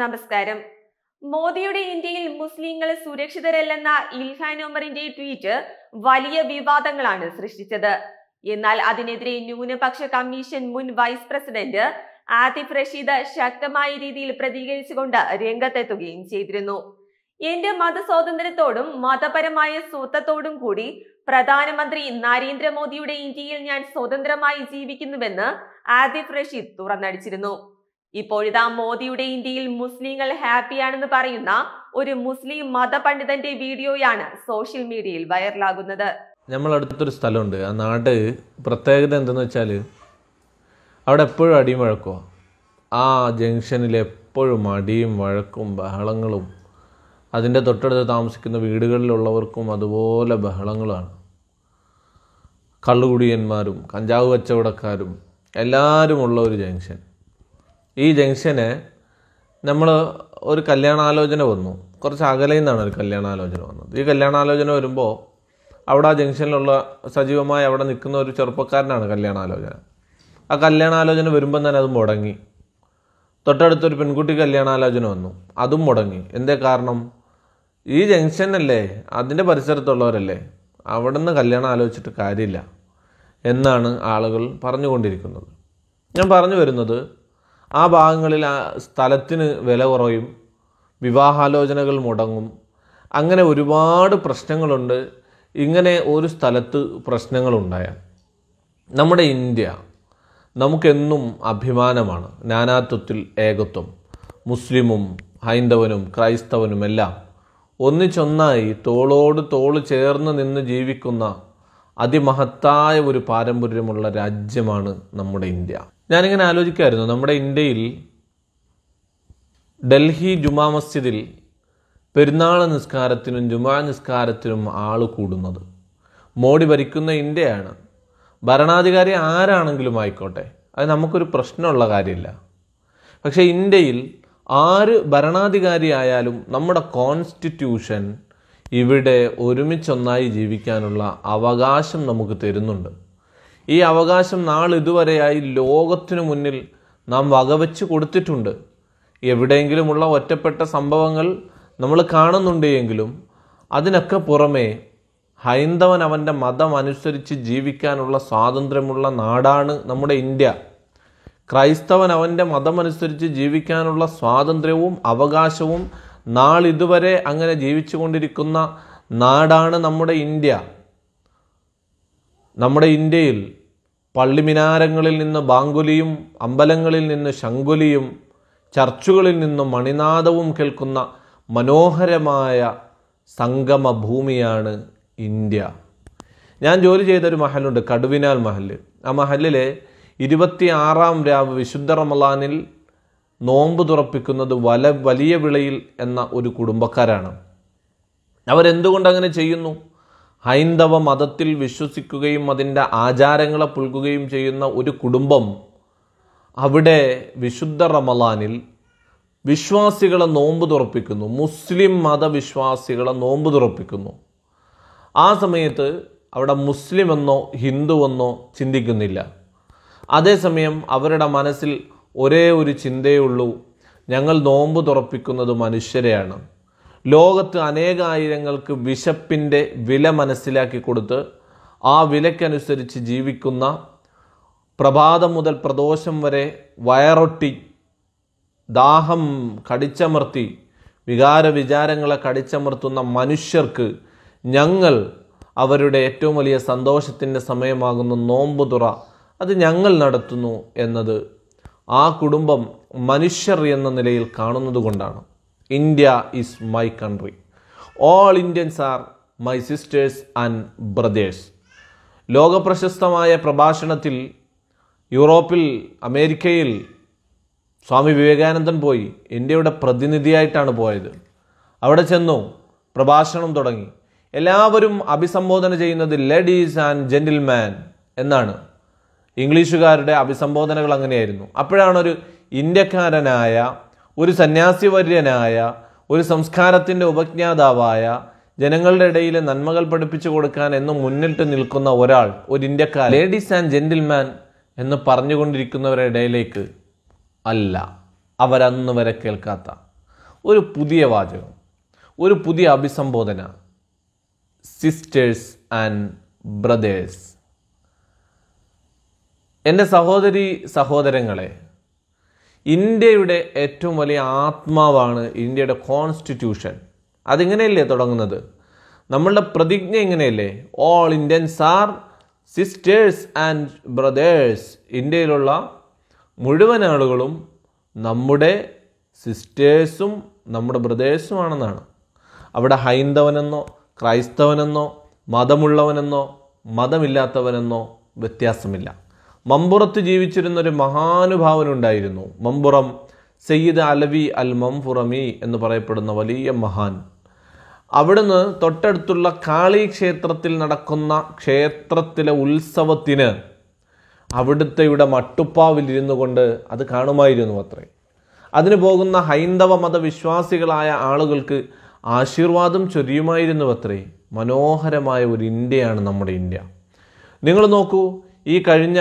നമസ്കാരം മോദിയുടെ ഇന്ത്യയിൽ മുസ്ലിങ്ങൾ സുരക്ഷിതരല്ലെന്ന ഇൽഹാൻ ഒമറിന്റെ ട്വീറ്റ് വലിയ വിവാദങ്ങളാണ് സൃഷ്ടിച്ചത് എന്നാൽ അതിനെതിരെ ന്യൂനപക്ഷ കമ്മീഷൻ മുൻ വൈസ് പ്രസിഡന്റ് ആതിഫ് റഷീദ് ശക്തമായ രീതിയിൽ പ്രതികരിച്ചുകൊണ്ട് രംഗത്തെത്തുകയും ചെയ്തിരുന്നു എന്റെ മതസ്വാതന്ത്ര്യത്തോടും മതപരമായ സ്വത്വത്തോടും കൂടി പ്രധാനമന്ത്രി നരേന്ദ്രമോദിയുടെ ഇന്ത്യയിൽ ഞാൻ സ്വതന്ത്രമായി ജീവിക്കുന്നുവെന്ന് ആതിഫ് റഷീദ് തുറന്നടിച്ചിരുന്നു ഇപ്പോഴിതാ മോദിയുടെ ഇന്ത്യയിൽ മുസ്ലിങ്ങൾ ഹാപ്പിയാണെന്ന് പറയുന്ന ഒരു മുസ്ലിം മതപണ്ഡിതന്റെ വീഡിയോയാണ് സോഷ്യൽ മീഡിയയിൽ വൈറലാകുന്നത് നമ്മൾ അടുത്തൊരു സ്ഥലമുണ്ട് ആ നാട് പ്രത്യേകത എന്തെന്ന് വെച്ചാൽ അവിടെ എപ്പോഴും അടിയും വഴക്കുമോ ആ ജംഗ്ഷനിൽ എപ്പോഴും അടിയും വഴക്കും ബഹളങ്ങളും അതിൻ്റെ തൊട്ടടുത്ത് താമസിക്കുന്ന വീടുകളിലുള്ളവർക്കും അതുപോലെ ബഹളങ്ങളാണ് കള്ളുകുടിയന്മാരും കഞ്ചാവ് കച്ചവടക്കാരും എല്ലാവരും ഉള്ള ഒരു ജംഗ്ഷൻ ഈ ജംഗ്ഷന് നമ്മൾ ഒരു കല്യാണാലോചന വന്നു കുറച്ച് അകലെ നിന്നാണ് ഒരു കല്യാണാലോചന വന്നത് ഈ കല്യാണാലോചന വരുമ്പോൾ അവിടെ ആ ജംഗ്ഷനിലുള്ള സജീവമായി അവിടെ നിൽക്കുന്ന ഒരു ചെറുപ്പക്കാരനാണ് കല്യാണാലോചന ആ കല്യാണാലോചന വരുമ്പം തന്നെ അത് മുടങ്ങി തൊട്ടടുത്തൊരു പെൺകുട്ടി കല്യാണാലോചന വന്നു അതും മുടങ്ങി എന്തേ കാരണം ഈ ജംഗ്ഷനല്ലേ അതിൻ്റെ പരിസരത്തുള്ളവരല്ലേ അവിടെ നിന്ന് കല്യാണം ആലോചിച്ചിട്ട് കാര്യമില്ല എന്നാണ് ആളുകൾ പറഞ്ഞുകൊണ്ടിരിക്കുന്നത് ഞാൻ പറഞ്ഞു വരുന്നത് ആ ഭാഗങ്ങളിൽ ആ സ്ഥലത്തിന് വില കുറയും വിവാഹാലോചനകൾ മുടങ്ങും അങ്ങനെ ഒരുപാട് പ്രശ്നങ്ങളുണ്ട് ഇങ്ങനെ ഒരു സ്ഥലത്ത് പ്രശ്നങ്ങളുണ്ടായാൽ നമ്മുടെ ഇന്ത്യ നമുക്കെന്നും അഭിമാനമാണ് നാനാത്വത്തിൽ ഏകത്വം മുസ്ലിമും ഹൈന്ദവനും ക്രൈസ്തവനും എല്ലാം ഒന്നിച്ചൊന്നായി തോളോട് തോൾ ചേർന്ന് നിന്ന് ജീവിക്കുന്ന അതിമഹത്തായ ഒരു പാരമ്പര്യമുള്ള രാജ്യമാണ് നമ്മുടെ ഇന്ത്യ ഞാനിങ്ങനെ ആലോചിക്കായിരുന്നു നമ്മുടെ ഇന്ത്യയിൽ ഡൽഹി ജുമാ മസ്ജിദിൽ പെരുന്നാൾ നിസ്കാരത്തിനും ജുമാ നിസ്കാരത്തിനും ആൾ കൂടുന്നത് മോഡി ഭരിക്കുന്ന ഇന്ത്യയാണ് ഭരണാധികാരി ആരാണെങ്കിലും ആയിക്കോട്ടെ അത് നമുക്കൊരു പ്രശ്നമുള്ള കാര്യമില്ല പക്ഷേ ഇന്ത്യയിൽ ആര് ഭരണാധികാരി ആയാലും നമ്മുടെ കോൺസ്റ്റിറ്റ്യൂഷൻ ഇവിടെ ഒരുമിച്ചൊന്നായി ജീവിക്കാനുള്ള അവകാശം നമുക്ക് തരുന്നുണ്ട് ഈ അവകാശം ഇതുവരെയായി ലോകത്തിനു മുന്നിൽ നാം വകവെച്ച് കൊടുത്തിട്ടുണ്ട് എവിടെയെങ്കിലുമുള്ള ഒറ്റപ്പെട്ട സംഭവങ്ങൾ നമ്മൾ കാണുന്നുണ്ട് എങ്കിലും അതിനൊക്കെ പുറമേ ഹൈന്ദവൻ അവൻ്റെ മതം അനുസരിച്ച് ജീവിക്കാനുള്ള സ്വാതന്ത്ര്യമുള്ള നാടാണ് നമ്മുടെ ഇന്ത്യ ക്രൈസ്തവൻ അവൻ്റെ മതമനുസരിച്ച് ജീവിക്കാനുള്ള സ്വാതന്ത്ര്യവും അവകാശവും നാളിതുവരെ അങ്ങനെ ജീവിച്ചു കൊണ്ടിരിക്കുന്ന നാടാണ് നമ്മുടെ ഇന്ത്യ നമ്മുടെ ഇന്ത്യയിൽ പള്ളിമിനാരങ്ങളിൽ നിന്ന് ബാങ്കുലിയും അമ്പലങ്ങളിൽ നിന്ന് ശങ്കുലിയും ചർച്ചുകളിൽ നിന്ന് മണിനാദവും കേൾക്കുന്ന മനോഹരമായ സംഗമ ഭൂമിയാണ് ഇന്ത്യ ഞാൻ ജോലി ചെയ്തൊരു മഹലുണ്ട് കടുവിനാൽ മഹൽ ആ മഹലിലെ ആറാം രാവ് വിശുദ്ധ റമലാനിൽ നോമ്പ് തുറപ്പിക്കുന്നത് വല വലിയ വിളയിൽ എന്ന ഒരു കുടുംബക്കാരാണ് അവരെന്തുകൊണ്ട് അങ്ങനെ ചെയ്യുന്നു ഹൈന്ദവ മതത്തിൽ വിശ്വസിക്കുകയും അതിൻ്റെ ആചാരങ്ങളെ പുൽകുകയും ചെയ്യുന്ന ഒരു കുടുംബം അവിടെ വിശുദ്ധ റമലാനിൽ വിശ്വാസികളെ നോമ്പ് തുറപ്പിക്കുന്നു മുസ്ലിം മതവിശ്വാസികളെ നോമ്പ് തുറപ്പിക്കുന്നു ആ സമയത്ത് അവിടെ മുസ്ലിം മുസ്ലിമെന്നോ ഹിന്ദുവെന്നോ ചിന്തിക്കുന്നില്ല അതേസമയം അവരുടെ മനസ്സിൽ ഒരേ ഒരു ചിന്തയുള്ളൂ ഞങ്ങൾ നോമ്പ് തുറപ്പിക്കുന്നത് മനുഷ്യരെയാണ് ലോകത്ത് അനേകായിരങ്ങൾക്ക് വിശപ്പിൻ്റെ വില മനസ്സിലാക്കി കൊടുത്ത് ആ വിലക്കനുസരിച്ച് ജീവിക്കുന്ന പ്രഭാതം മുതൽ പ്രദോഷം വരെ വയറൊട്ടി ദാഹം കടിച്ചമർത്തി വികാര വിചാരങ്ങളെ കടിച്ചമർത്തുന്ന മനുഷ്യർക്ക് ഞങ്ങൾ അവരുടെ ഏറ്റവും വലിയ സന്തോഷത്തിൻ്റെ സമയമാകുന്ന നോമ്പുതുറ അത് ഞങ്ങൾ നടത്തുന്നു എന്നത് ആ കുടുംബം മനുഷ്യർ എന്ന നിലയിൽ കാണുന്നത് കൊണ്ടാണ് India is my country all Indians are my sisters and brothers ലോകപ്രശസ്തമായ പ്രഭാഷണത്തിൽ യൂറോപ്പിൽ അമേരിക്കയിൽ സ്വാമി വിവേകാനന്ദൻ പോയി ഇന്ത്യയുടെ പ്രതിനിധിയായിട്ടാണ് പോയത് അവിടെ ചെന്നു പ്രഭാഷണം തുടങ്ങി എല്ലാവരും അഭിസംബോധന ചെയ്യുന്നത് ലേഡീസ് ആൻഡ് ജെൻറ്റിൽമാൻ എന്നാണ് ഇംഗ്ലീഷുകാരുടെ അഭിസംബോധനകൾ അങ്ങനെയായിരുന്നു അപ്പോഴാണ് ഒരു ഇന്ത്യക്കാരനായ ഒരു സന്യാസിവര്യനായ ഒരു സംസ്കാരത്തിൻ്റെ ഉപജ്ഞാതാവായ ജനങ്ങളുടെ ഇടയിലെ നന്മകൾ പഠിപ്പിച്ചു കൊടുക്കാൻ എന്ന് മുന്നിട്ട് നിൽക്കുന്ന ഒരാൾ ഒരു ഇന്ത്യക്കാർ ലേഡീസ് ആൻഡ് ജെൻറ്റിൽമാൻ എന്ന് പറഞ്ഞുകൊണ്ടിരിക്കുന്നവരുടെ ഇടയിലേക്ക് അല്ല അവരന്ന് വരെ കേൾക്കാത്ത ഒരു പുതിയ വാചകം ഒരു പുതിയ അഭിസംബോധന സിസ്റ്റേഴ്സ് ആൻഡ് ബ്രദേഴ്സ് എൻ്റെ സഹോദരി സഹോദരങ്ങളെ ഇന്ത്യയുടെ ഏറ്റവും വലിയ ആത്മാവാണ് ഇന്ത്യയുടെ കോൺസ്റ്റിറ്റ്യൂഷൻ അതിങ്ങനെയല്ലേ തുടങ്ങുന്നത് നമ്മളുടെ പ്രതിജ്ഞ ഇങ്ങനെയല്ലേ all Indians are sisters and brothers ഇന്ത്യയിലുള്ള മുഴുവൻ ആളുകളും നമ്മുടെ സിസ്റ്റേഴ്സും നമ്മുടെ ബ്രദേഴ്സുമാണെന്നാണ് അവിടെ ഹൈന്ദവനെന്നോ ക്രൈസ്തവനെന്നോ മതമുള്ളവനെന്നോ മതമില്ലാത്തവനെന്നോ വ്യത്യാസമില്ല മമ്പുറത്ത് ജീവിച്ചിരുന്ന ഒരു മഹാനുഭാവനുണ്ടായിരുന്നു മമ്പുറം സയ്യിദ് അലവി അൽ മംഫുറമി എന്ന് പറയപ്പെടുന്ന വലിയ മഹാൻ അവിടുന്ന് തൊട്ടടുത്തുള്ള കാളി ക്ഷേത്രത്തിൽ നടക്കുന്ന ക്ഷേത്രത്തിലെ ഉത്സവത്തിന് അവിടുത്തെയുടെ മട്ടുപ്പാവിലിരുന്നു കൊണ്ട് അത് കാണുമായിരുന്നു അത്രേ അതിന് പോകുന്ന ഹൈന്ദവ മതവിശ്വാസികളായ ആളുകൾക്ക് ആശീർവാദം ചൊരിയുമായിരുന്നു അത്രേ മനോഹരമായ ഒരു ഇന്ത്യയാണ് നമ്മുടെ ഇന്ത്യ നിങ്ങൾ നോക്കൂ ഈ കഴിഞ്ഞ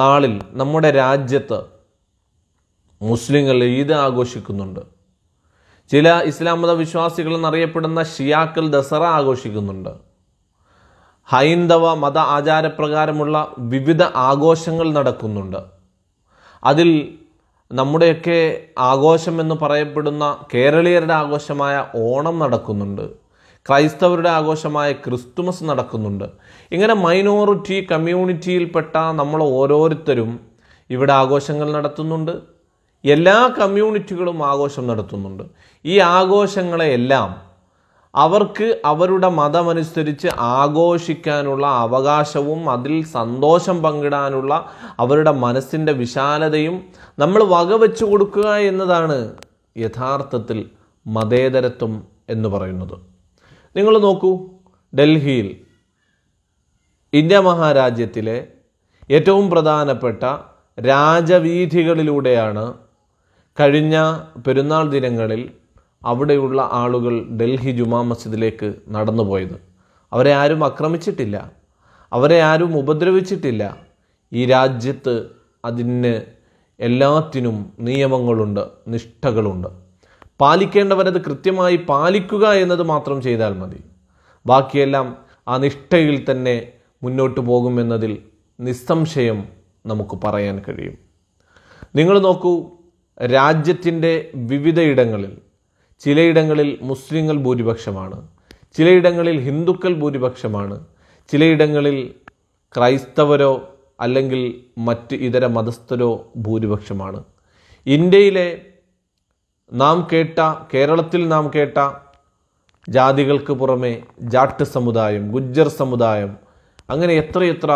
നാളിൽ നമ്മുടെ രാജ്യത്ത് മുസ്ലിങ്ങൾ ഈദ് ആഘോഷിക്കുന്നുണ്ട് ചില ഇസ്ലാം മത വിശ്വാസികൾ എന്നറിയപ്പെടുന്ന ഷിയാക്കൾ ദസറ ആഘോഷിക്കുന്നുണ്ട് ഹൈന്ദവ മത ആചാരപ്രകാരമുള്ള വിവിധ ആഘോഷങ്ങൾ നടക്കുന്നുണ്ട് അതിൽ നമ്മുടെയൊക്കെ ആഘോഷം എന്ന് പറയപ്പെടുന്ന കേരളീയരുടെ ആഘോഷമായ ഓണം നടക്കുന്നുണ്ട് ക്രൈസ്തവരുടെ ആഘോഷമായ ക്രിസ്തുമസ് നടക്കുന്നുണ്ട് ഇങ്ങനെ മൈനോറിറ്റി കമ്മ്യൂണിറ്റിയിൽപ്പെട്ട നമ്മൾ ഓരോരുത്തരും ഇവിടെ ആഘോഷങ്ങൾ നടത്തുന്നുണ്ട് എല്ലാ കമ്മ്യൂണിറ്റികളും ആഘോഷം നടത്തുന്നുണ്ട് ഈ ആഘോഷങ്ങളെയെല്ലാം അവർക്ക് അവരുടെ മതമനുസരിച്ച് ആഘോഷിക്കാനുള്ള അവകാശവും അതിൽ സന്തോഷം പങ്കിടാനുള്ള അവരുടെ മനസ്സിൻ്റെ വിശാലതയും നമ്മൾ വകവെച്ചു കൊടുക്കുക എന്നതാണ് യഥാർത്ഥത്തിൽ മതേതരത്വം എന്ന് പറയുന്നത് നിങ്ങൾ നോക്കൂ ഡൽഹിയിൽ ഇന്ത്യ മഹാരാജ്യത്തിലെ ഏറ്റവും പ്രധാനപ്പെട്ട രാജവീഥികളിലൂടെയാണ് കഴിഞ്ഞ പെരുന്നാൾ ദിനങ്ങളിൽ അവിടെയുള്ള ആളുകൾ ഡൽഹി ജുമാ മസ്ജിദിലേക്ക് നടന്നുപോയത് അവരെ ആരും ആക്രമിച്ചിട്ടില്ല അവരെ ആരും ഉപദ്രവിച്ചിട്ടില്ല ഈ രാജ്യത്ത് അതിന് എല്ലാത്തിനും നിയമങ്ങളുണ്ട് നിഷ്ഠകളുണ്ട് പാലിക്കേണ്ടവരത് കൃത്യമായി പാലിക്കുക എന്നത് മാത്രം ചെയ്താൽ മതി ബാക്കിയെല്ലാം ആ നിഷ്ഠയിൽ തന്നെ മുന്നോട്ട് പോകുമെന്നതിൽ നിസ്സംശയം നമുക്ക് പറയാൻ കഴിയും നിങ്ങൾ നോക്കൂ രാജ്യത്തിൻ്റെ വിവിധയിടങ്ങളിൽ ചിലയിടങ്ങളിൽ മുസ്ലിങ്ങൾ ഭൂരിപക്ഷമാണ് ചിലയിടങ്ങളിൽ ഹിന്ദുക്കൾ ഭൂരിപക്ഷമാണ് ചിലയിടങ്ങളിൽ ക്രൈസ്തവരോ അല്ലെങ്കിൽ മറ്റ് ഇതര മതസ്ഥരോ ഭൂരിപക്ഷമാണ് ഇന്ത്യയിലെ നാം കേട്ട കേരളത്തിൽ നാം കേട്ട ജാതികൾക്ക് പുറമെ ജാട്ട് സമുദായം ഗുജ്ജർ സമുദായം അങ്ങനെ എത്രയെത്ര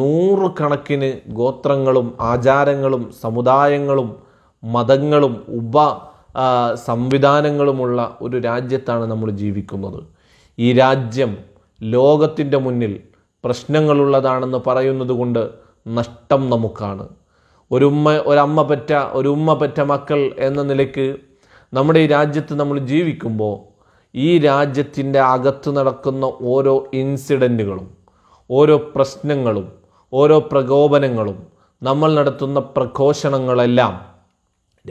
നൂറുകണക്കിന് ഗോത്രങ്ങളും ആചാരങ്ങളും സമുദായങ്ങളും മതങ്ങളും ഉപ സംവിധാനങ്ങളുമുള്ള ഒരു രാജ്യത്താണ് നമ്മൾ ജീവിക്കുന്നത് ഈ രാജ്യം ലോകത്തിൻ്റെ മുന്നിൽ പ്രശ്നങ്ങളുള്ളതാണെന്ന് പറയുന്നത് കൊണ്ട് നഷ്ടം നമുക്കാണ് ഒരു ഉമ്മ ഒരമ്മ പറ്റ ഒരു ഉമ്മ പറ്റ മക്കൾ എന്ന നിലയ്ക്ക് നമ്മുടെ ഈ രാജ്യത്ത് നമ്മൾ ജീവിക്കുമ്പോൾ ഈ രാജ്യത്തിൻ്റെ അകത്ത് നടക്കുന്ന ഓരോ ഇൻസിഡൻറ്റുകളും ഓരോ പ്രശ്നങ്ങളും ഓരോ പ്രകോപനങ്ങളും നമ്മൾ നടത്തുന്ന പ്രഘോഷണങ്ങളെല്ലാം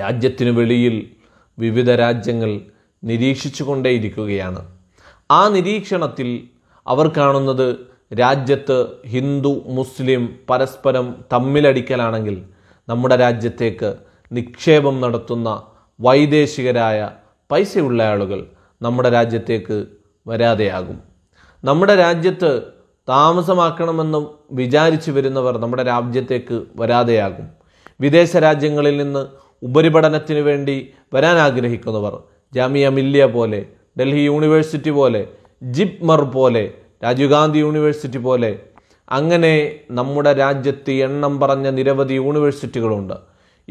രാജ്യത്തിന് വെളിയിൽ വിവിധ രാജ്യങ്ങൾ നിരീക്ഷിച്ചു കൊണ്ടേയിരിക്കുകയാണ് ആ നിരീക്ഷണത്തിൽ അവർ കാണുന്നത് രാജ്യത്ത് ഹിന്ദു മുസ്ലിം പരസ്പരം തമ്മിലടിക്കലാണെങ്കിൽ നമ്മുടെ രാജ്യത്തേക്ക് നിക്ഷേപം നടത്തുന്ന വൈദേശികരായ പൈസയുള്ള ആളുകൾ നമ്മുടെ രാജ്യത്തേക്ക് വരാതെയാകും നമ്മുടെ രാജ്യത്ത് താമസമാക്കണമെന്ന് വിചാരിച്ചു വരുന്നവർ നമ്മുടെ രാജ്യത്തേക്ക് വരാതെയാകും വിദേശ രാജ്യങ്ങളിൽ നിന്ന് ഉപരിപഠനത്തിന് വേണ്ടി വരാൻ ആഗ്രഹിക്കുന്നവർ ജാമിയ മില്ലിയ പോലെ ഡൽഹി യൂണിവേഴ്സിറ്റി പോലെ ജിപ്മർ പോലെ രാജീവ് ഗാന്ധി യൂണിവേഴ്സിറ്റി പോലെ അങ്ങനെ നമ്മുടെ രാജ്യത്ത് എണ്ണം പറഞ്ഞ നിരവധി യൂണിവേഴ്സിറ്റികളുണ്ട്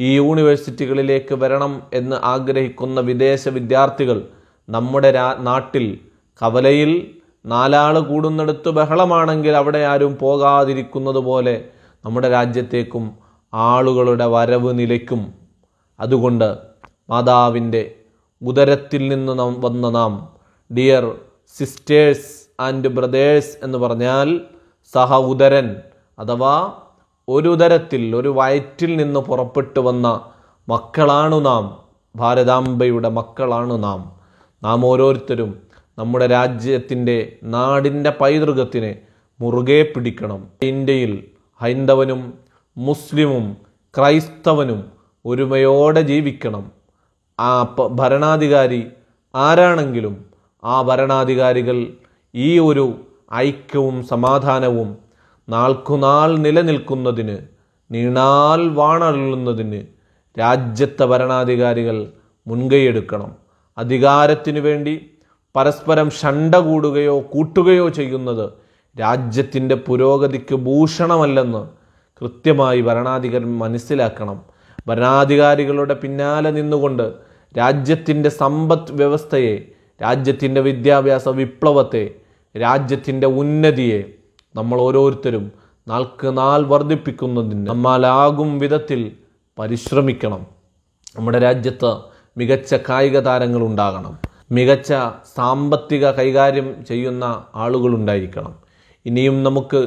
ഈ യൂണിവേഴ്സിറ്റികളിലേക്ക് വരണം എന്ന് ആഗ്രഹിക്കുന്ന വിദേശ വിദ്യാർത്ഥികൾ നമ്മുടെ നാട്ടിൽ കവലയിൽ നാലാൾ കൂടുന്നിടത്ത് ബഹളമാണെങ്കിൽ അവിടെ ആരും പോകാതിരിക്കുന്നത് പോലെ നമ്മുടെ രാജ്യത്തേക്കും ആളുകളുടെ വരവ് നിലയ്ക്കും അതുകൊണ്ട് മാതാവിൻ്റെ ഉദരത്തിൽ നിന്ന് വന്ന നാം ഡിയർ സിസ്റ്റേഴ്സ് ആൻഡ് ബ്രദേഴ്സ് എന്ന് പറഞ്ഞാൽ സഹ ഉദരൻ അഥവാ ഒരു ഉദരത്തിൽ ഒരു വയറ്റിൽ നിന്ന് പുറപ്പെട്ടു വന്ന മക്കളാണു നാം ഭാരതാംബയുടെ മക്കളാണു നാം നാം ഓരോരുത്തരും നമ്മുടെ രാജ്യത്തിൻ്റെ നാടിൻ്റെ പൈതൃകത്തിനെ മുറുകെ പിടിക്കണം ഇന്ത്യയിൽ ഹൈന്ദവനും മുസ്ലിമും ക്രൈസ്തവനും ഒരുമയോടെ ജീവിക്കണം ആ ഭരണാധികാരി ആരാണെങ്കിലും ആ ഭരണാധികാരികൾ ഈ ഒരു ഐക്യവും സമാധാനവും നാൾക്കുനാൾ നിലനിൽക്കുന്നതിന് നീണാൽ വാണള്ളുന്നതിന് രാജ്യത്തെ ഭരണാധികാരികൾ മുൻകൈയെടുക്കണം അധികാരത്തിനു വേണ്ടി പരസ്പരം ഷണ്ട കൂടുകയോ കൂട്ടുകയോ ചെയ്യുന്നത് രാജ്യത്തിൻ്റെ പുരോഗതിക്ക് ഭൂഷണമല്ലെന്ന് കൃത്യമായി ഭരണാധികാരി മനസ്സിലാക്കണം ഭരണാധികാരികളുടെ പിന്നാലെ നിന്നുകൊണ്ട് രാജ്യത്തിൻ്റെ സമ്പദ് വ്യവസ്ഥയെ രാജ്യത്തിൻ്റെ വിദ്യാഭ്യാസ വിപ്ലവത്തെ രാജ്യത്തിൻ്റെ ഉന്നതിയെ നമ്മൾ ഓരോരുത്തരും നാൾക്ക് നാൾ വർദ്ധിപ്പിക്കുന്നതിന് നമ്മളാകും വിധത്തിൽ പരിശ്രമിക്കണം നമ്മുടെ രാജ്യത്ത് മികച്ച കായിക താരങ്ങൾ ഉണ്ടാകണം മികച്ച സാമ്പത്തിക കൈകാര്യം ചെയ്യുന്ന ആളുകളുണ്ടായിരിക്കണം ഇനിയും നമുക്ക്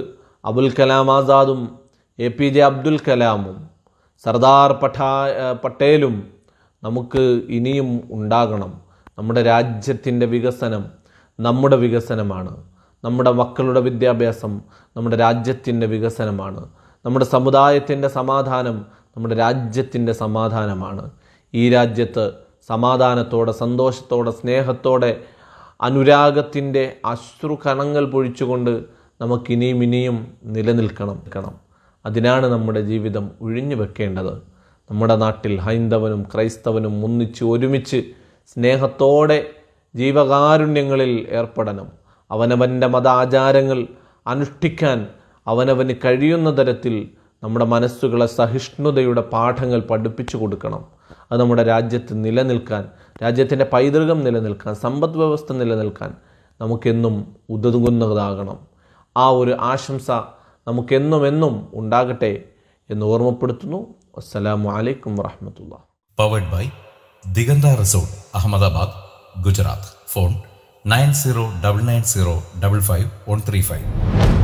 അബുൽ കലാം ആസാദും എ പി ജെ അബ്ദുൽ കലാമും സർദാർ പഠാ പട്ടേലും നമുക്ക് ഇനിയും ഉണ്ടാകണം നമ്മുടെ രാജ്യത്തിൻ്റെ വികസനം നമ്മുടെ വികസനമാണ് നമ്മുടെ മക്കളുടെ വിദ്യാഭ്യാസം നമ്മുടെ രാജ്യത്തിൻ്റെ വികസനമാണ് നമ്മുടെ സമുദായത്തിൻ്റെ സമാധാനം നമ്മുടെ രാജ്യത്തിൻ്റെ സമാധാനമാണ് ഈ രാജ്യത്ത് സമാധാനത്തോടെ സന്തോഷത്തോടെ സ്നേഹത്തോടെ അനുരാഗത്തിൻ്റെ അശ്രു കണങ്ങൾ പൊഴിച്ചുകൊണ്ട് നമുക്കിനിയും ഇനിയും നിലനിൽക്കണം നിൽക്കണം അതിനാണ് നമ്മുടെ ജീവിതം ഒഴിഞ്ഞു വെക്കേണ്ടത് നമ്മുടെ നാട്ടിൽ ഹൈന്ദവനും ക്രൈസ്തവനും ഒന്നിച്ച് ഒരുമിച്ച് സ്നേഹത്തോടെ ജീവകാരുണ്യങ്ങളിൽ ഏർപ്പെടണം അവനവൻ്റെ മതാചാരങ്ങൾ അനുഷ്ഠിക്കാൻ അവനവന് കഴിയുന്ന തരത്തിൽ നമ്മുടെ മനസ്സുകളെ സഹിഷ്ണുതയുടെ പാഠങ്ങൾ പഠിപ്പിച്ചു കൊടുക്കണം അത് നമ്മുടെ രാജ്യത്ത് നിലനിൽക്കാൻ രാജ്യത്തിൻ്റെ പൈതൃകം നിലനിൽക്കാൻ സമ്പദ് വ്യവസ്ഥ നിലനിൽക്കാൻ നമുക്കെന്നും ഉതകുന്നതാകണം ആ ഒരു ആശംസ നമുക്കെന്നും എന്നും ഉണ്ടാകട്ടെ എന്ന് ഓർമ്മപ്പെടുത്തുന്നു അസ്സലാമു അലൈക്കും വറഹമത്തുള്ള powered by Diganta resort Ahmedabad Gujarat phone nine zero double nine zero double five one three five